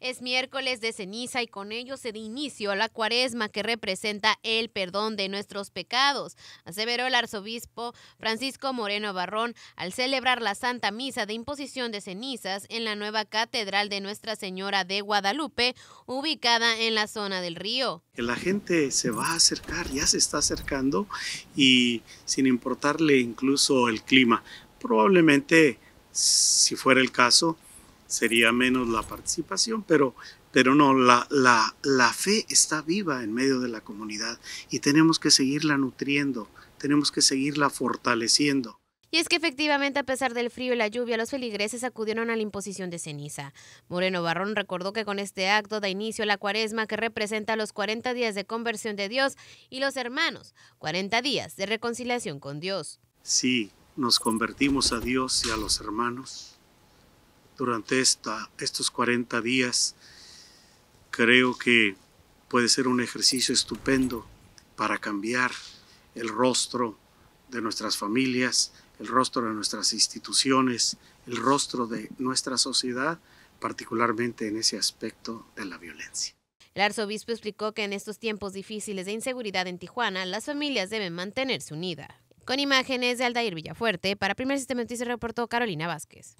Es miércoles de ceniza y con ello se da inicio a la cuaresma que representa el perdón de nuestros pecados, aseveró el arzobispo Francisco Moreno Barrón al celebrar la Santa Misa de Imposición de Cenizas en la nueva Catedral de Nuestra Señora de Guadalupe, ubicada en la zona del río. La gente se va a acercar, ya se está acercando y sin importarle incluso el clima, probablemente, si fuera el caso, sería menos la participación, pero, pero no, la, la, la fe está viva en medio de la comunidad y tenemos que seguirla nutriendo, tenemos que seguirla fortaleciendo. Y es que efectivamente, a pesar del frío y la lluvia, los feligreses acudieron a la imposición de ceniza. Moreno Barrón recordó que con este acto da inicio a la cuaresma que representa los 40 días de conversión de Dios y los hermanos, 40 días de reconciliación con Dios. Sí, nos convertimos a Dios y a los hermanos durante estos 40 días, creo que puede ser un ejercicio estupendo para cambiar el rostro de nuestras familias, el rostro de nuestras instituciones, el rostro de nuestra sociedad, particularmente en ese aspecto de la violencia. El arzobispo explicó que en estos tiempos difíciles de inseguridad en Tijuana, las familias deben mantenerse unidas. Con imágenes de Aldair Villafuerte, para Primer Sistema Noticias reportó Carolina Vázquez.